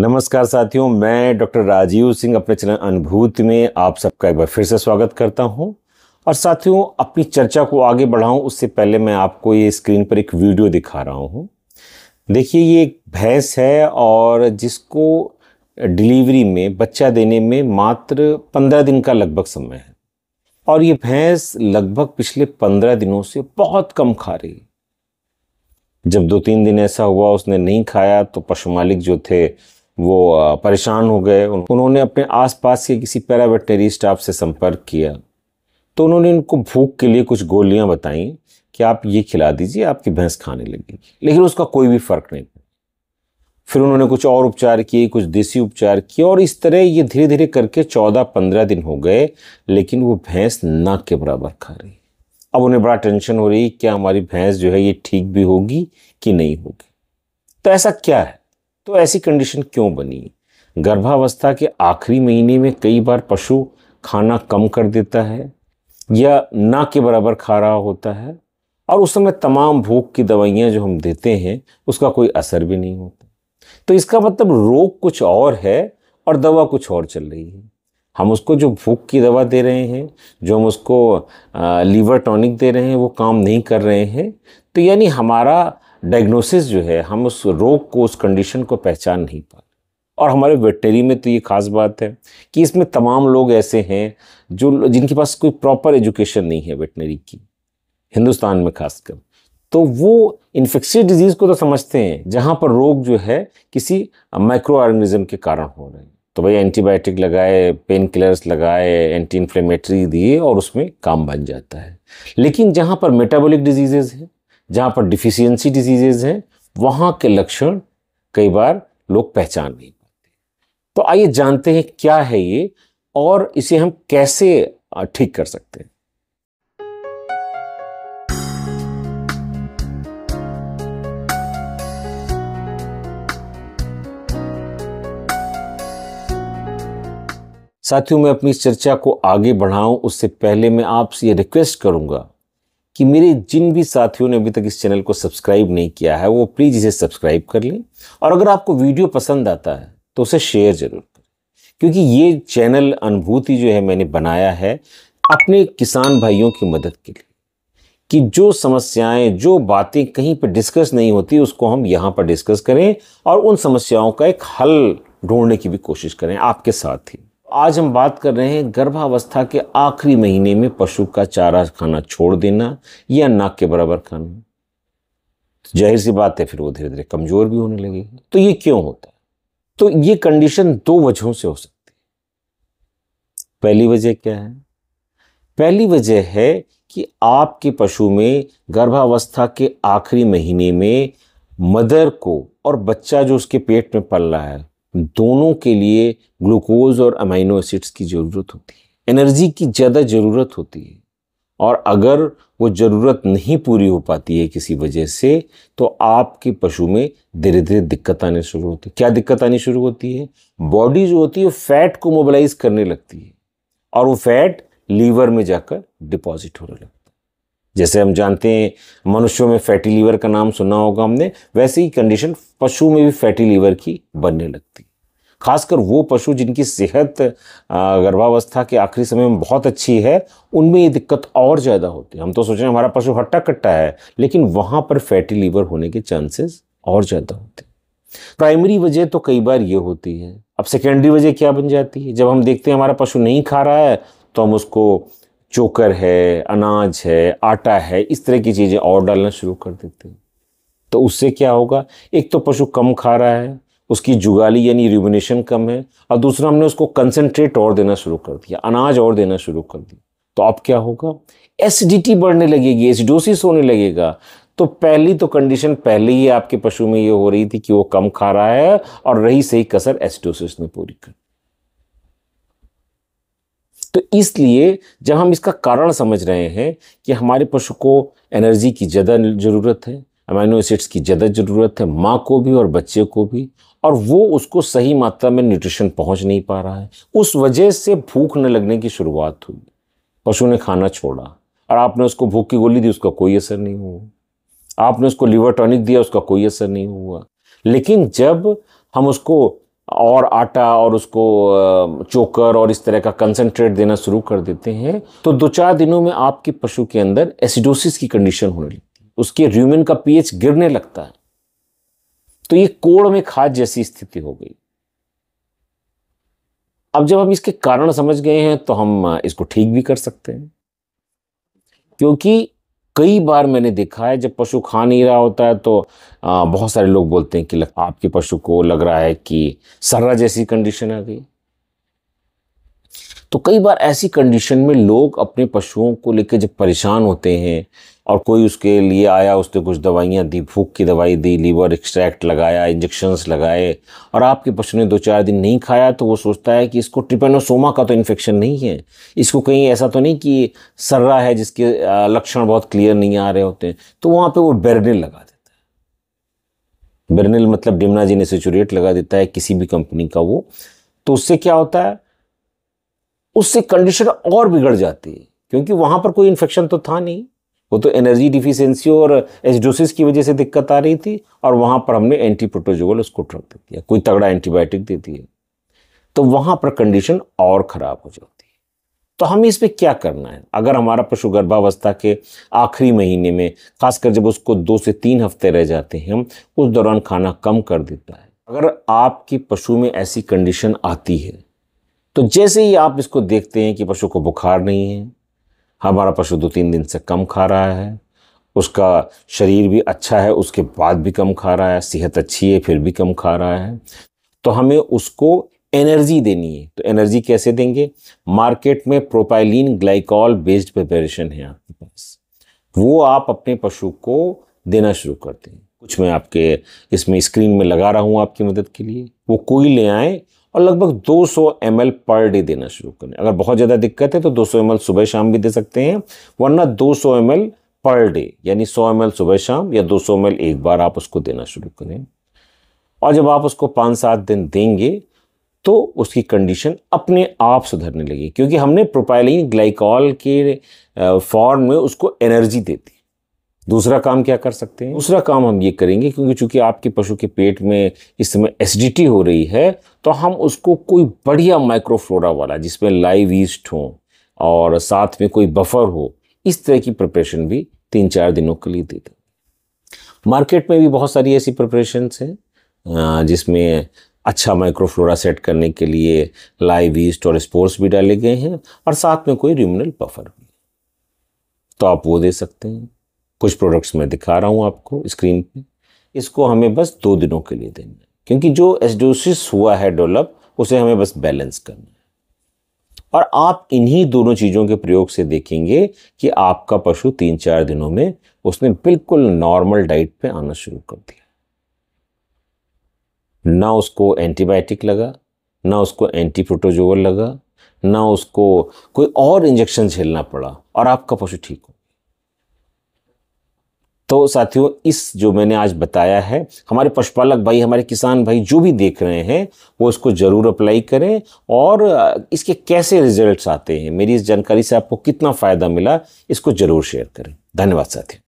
नमस्कार साथियों मैं डॉक्टर राजीव सिंह अपने चैनल अनुभूति में आप सबका एक बार फिर से स्वागत करता हूं और साथियों अपनी चर्चा को आगे बढ़ाऊं उससे पहले मैं आपको ये स्क्रीन पर एक वीडियो दिखा रहा हूं देखिए ये एक भैंस है और जिसको डिलीवरी में बच्चा देने में मात्र पंद्रह दिन का लगभग समय है और ये भैंस लगभग पिछले पंद्रह दिनों से बहुत कम खा रही जब दो तीन दिन ऐसा हुआ उसने नहीं खाया तो पशु मालिक जो थे वो परेशान हो गए उन्होंने अपने आसपास के किसी पैरावेटनरी स्टाफ से संपर्क किया तो उन्होंने उनको भूख के लिए कुछ गोलियां बताई कि आप ये खिला दीजिए आपकी भैंस खाने लगेगी लेकिन उसका कोई भी फर्क नहीं था फिर उन्होंने कुछ और उपचार किए कुछ देसी उपचार किए और इस तरह ये धीरे धीरे करके चौदह पंद्रह दिन हो गए लेकिन वो भैंस ना के बराबर खा रही अब उन्हें बड़ा टेंशन हो रही क्या हमारी भैंस जो है ये ठीक भी होगी कि नहीं होगी तो ऐसा क्या है तो ऐसी कंडीशन क्यों बनी गर्भावस्था के आखिरी महीने में कई बार पशु खाना कम कर देता है या ना के बराबर खा रहा होता है और उस समय तमाम भूख की दवाइयाँ जो हम देते हैं उसका कोई असर भी नहीं होता तो इसका मतलब रोग कुछ और है और दवा कुछ और चल रही है हम उसको जो भूख की दवा दे रहे हैं जो हम उसको लीवर टॉनिक दे रहे हैं वो काम नहीं कर रहे हैं तो यानी हमारा डायग्नोसिस जो है हम उस रोग को उस कंडीशन को पहचान नहीं पा और हमारे वेटनरी में तो ये ख़ास बात है कि इसमें तमाम लोग ऐसे हैं जो जिनके पास कोई प्रॉपर एजुकेशन नहीं है वेटनरी की हिंदुस्तान में खासकर तो वो इन्फेक्शियस डिजीज़ को तो समझते हैं जहाँ पर रोग जो है किसी माइक्रो ऑर्गेनिज्म के कारण हो रहे हैं तो भाई एंटीबायोटिक लगाए पेन किलर्स लगाए एंटी इन्फ्लेमेटरी दिए और उसमें काम बन जाता है लेकिन जहाँ पर मेटाबॉलिक डिजीजेज़ हैं जहाँ पर डिफिशियंसी डिजीजेज हैं वहाँ के लक्षण कई बार लोग पहचान नहीं पाते तो आइए जानते हैं क्या है ये और इसे हम कैसे ठीक कर सकते हैं साथियों मैं अपनी इस चर्चा को आगे बढ़ाऊं उससे पहले मैं आपसे ये रिक्वेस्ट करूंगा कि मेरे जिन भी साथियों ने अभी तक इस चैनल को सब्सक्राइब नहीं किया है वो प्लीज़ इसे सब्सक्राइब कर लें और अगर आपको वीडियो पसंद आता है तो उसे शेयर ज़रूर करें क्योंकि ये चैनल अनुभूति जो है मैंने बनाया है अपने किसान भाइयों की मदद के लिए कि जो समस्याएं जो बातें कहीं पर डिस्कस नहीं होती उसको हम यहाँ पर डिस्कस करें और उन समस्याओं का एक हल ढूंढने की भी कोशिश करें आपके साथ ही आज हम बात कर रहे हैं गर्भावस्था के आखिरी महीने में पशु का चारा खाना छोड़ देना या नाक के बराबर खाना तो जाहिर सी बात है फिर वो धीरे धीरे कमजोर भी होने लगेगी तो ये क्यों होता है तो ये कंडीशन दो वजहों से हो सकती है पहली वजह क्या है पहली वजह है कि आपके पशु में गर्भावस्था के आखिरी महीने में मदर को और बच्चा जो उसके पेट में पल रहा है दोनों के लिए ग्लूकोज और अमाइनो एसिड्स की ज़रूरत होती है एनर्जी की ज़्यादा ज़रूरत होती है और अगर वो ज़रूरत नहीं पूरी हो पाती है किसी वजह से तो आपके पशु में धीरे धीरे दिक्कत आने शुरू होती है क्या दिक्कत आनी शुरू होती है बॉडी जो होती है फैट को मोबिलाइज करने लगती है और वो फैट लीवर में जाकर डिपॉजिट होने लगता है जैसे हम जानते हैं मनुष्यों में फैटी लीवर का नाम सुना होगा हमने वैसे ही कंडीशन पशु में भी फैटी लीवर की बनने लगती है खासकर वो पशु जिनकी सेहत गर्भावस्था के आखिरी समय में बहुत अच्छी है उनमें ये दिक्कत और ज़्यादा होती है हम तो सोच रहे हैं हमारा पशु हट्टा कट्टा है लेकिन वहाँ पर फैटी लीवर होने के चांसेस और ज़्यादा होते हैं प्राइमरी वजह तो कई बार ये होती है अब सेकेंडरी वजह क्या बन जाती है जब हम देखते हैं हमारा पशु नहीं खा रहा है तो हम उसको चोकर है अनाज है आटा है इस तरह की चीज़ें और डालना शुरू कर देते हैं तो उससे क्या होगा एक तो पशु कम खा रहा है उसकी जुगाली यानी रिमिनेशन कम है और दूसरा हमने उसको कंसनट्रेट और देना शुरू कर दिया अनाज और देना शुरू कर दिया तो अब क्या होगा एसिडिटी बढ़ने लगेगी एसिडोसिस होने लगेगा तो पहली तो कंडीशन पहले ही आपके पशु में ये हो रही थी कि वो कम खा रहा है और रही सही कसर एसिडोसिस ने पूरी कर तो इसलिए जब हम इसका कारण समझ रहे हैं कि हमारे पशु को एनर्जी की ज़्यादा ज़रूरत है अमाइनो एसिड्स की ज़्यादा ज़रूरत है माँ को भी और बच्चे को भी और वो उसको सही मात्रा में न्यूट्रिशन पहुंच नहीं पा रहा है उस वजह से भूख न लगने की शुरुआत हुई पशु ने खाना छोड़ा और आपने उसको भूख की गोली दी उसका कोई असर नहीं हुआ आपने उसको लिवर टॉनिक दिया उसका कोई असर नहीं हुआ लेकिन जब हम उसको और आटा और उसको चोकर और इस तरह का कंसंट्रेट देना शुरू कर देते हैं तो दो चार दिनों में आपके पशु के अंदर एसिडोसिस की कंडीशन होने लगती है उसके र्यूमिन का पीएच गिरने लगता है तो ये कोड़ में खाद जैसी स्थिति हो गई अब जब हम इसके कारण समझ गए हैं तो हम इसको ठीक भी कर सकते हैं क्योंकि कई बार मैंने देखा है जब पशु खा नहीं रहा होता है तो बहुत सारे लोग बोलते हैं कि आपके पशु को लग रहा है कि सर्रा जैसी कंडीशन आ गई तो कई बार ऐसी कंडीशन में लोग अपने पशुओं को लेकर जब परेशान होते हैं और कोई उसके लिए आया उसने कुछ दवाइयाँ दी फूक की दवाई दी लीवर एक्सट्रैक्ट लगाया इंजेक्शंस लगाए और आपके पशु ने दो चार दिन नहीं खाया तो वो सोचता है कि इसको ट्रिपेनोसोमा का तो इन्फेक्शन नहीं है इसको कहीं ऐसा तो नहीं कि सर्रा है जिसके लक्षण बहुत क्लियर नहीं आ रहे होते तो वहाँ पर वो बेरनिल लगा देता है बेरनिल मतलब डिमनाजिन सेचुरेट लगा देता है किसी भी कंपनी का वो तो उससे क्या होता है उससे कंडीशन और बिगड़ जाती है क्योंकि वहाँ पर कोई इन्फेक्शन तो था नहीं वो तो एनर्जी डिफिशियंसी और एसडोसिस की वजह से दिक्कत आ रही थी और वहाँ पर हमने एंटी प्रोटोजोल उसको ड्रग दे दिया कोई तगड़ा एंटीबायोटिक दे दिया तो वहाँ पर कंडीशन और ख़राब हो जाती है तो हमें इस पर क्या करना है अगर हमारा पशु गर्भावस्था के आखिरी महीने में खासकर जब उसको दो से तीन हफ्ते रह जाते हैं हम उस दौरान खाना कम कर देता है अगर आपके पशु में ऐसी कंडीशन आती है तो जैसे ही आप इसको देखते हैं कि पशु को बुखार नहीं है हमारा पशु दो तीन दिन से कम खा रहा है उसका शरीर भी अच्छा है उसके बाद भी कम खा रहा है सेहत अच्छी है फिर भी कम खा रहा है तो हमें उसको एनर्जी देनी है तो एनर्जी कैसे देंगे मार्केट में प्रोपाइलिन ग्लाइकॉल बेस्ड प्रिपरेशन है आपके पास वो आप अपने पशु को देना शुरू करते हैं कुछ मैं आपके इसमें स्क्रीन में लगा रहा हूँ आपकी मदद के लिए वो कोई ले आए और लगभग 200 सौ पर डे देना शुरू करें अगर बहुत ज़्यादा दिक्कत है तो 200 सौ सुबह शाम भी दे सकते हैं वरना 200 सौ पर डे यानी 100 एम सुबह शाम या 200 सौ एक बार आप उसको देना शुरू करें और जब आप उसको पाँच सात दिन देंगे तो उसकी कंडीशन अपने आप सुधरने लगी क्योंकि हमने प्रोपाइलिन ग्लाइकॉल के फॉर्म में उसको एनर्जी देती दूसरा काम क्या कर सकते हैं दूसरा काम हम ये करेंगे क्योंकि चूंकि आपके पशु के पेट में इस समय एसिडिटी हो रही है तो हम उसको कोई बढ़िया माइक्रोफ्लोरा वाला जिसमें लाइव ईस्ट हो और साथ में कोई बफर हो इस तरह की प्रिपरेशन भी तीन चार दिनों के लिए दे दें मार्केट में भी बहुत सारी ऐसी प्रिपरेशंस हैं जिसमें अच्छा माइक्रोफ्लोरा सेट करने के लिए लाइव ईस्ट और स्पोर्ट्स भी डाले गए हैं और साथ में कोई रिमिनल बफर भी तो आप वो दे सकते हैं कुछ प्रोडक्ट्स मैं दिखा रहा हूँ आपको स्क्रीन पे इसको हमें बस दो दिनों के लिए देना है क्योंकि जो एसडोसिस हुआ है डेवलप उसे हमें बस बैलेंस करना है और आप इन्हीं दोनों चीज़ों के प्रयोग से देखेंगे कि आपका पशु तीन चार दिनों में उसने बिल्कुल नॉर्मल डाइट पे आना शुरू कर दिया ना उसको एंटीबायोटिक लगा ना उसको एंटी प्रोटोजोअल लगा ना उसको कोई और इंजेक्शन झेलना पड़ा और आपका पशु ठीक हो तो साथियों इस जो मैंने आज बताया है हमारे पशुपालक भाई हमारे किसान भाई जो भी देख रहे हैं वो इसको ज़रूर अप्लाई करें और इसके कैसे रिजल्ट्स आते हैं मेरी इस जानकारी से आपको कितना फ़ायदा मिला इसको ज़रूर शेयर करें धन्यवाद साथियों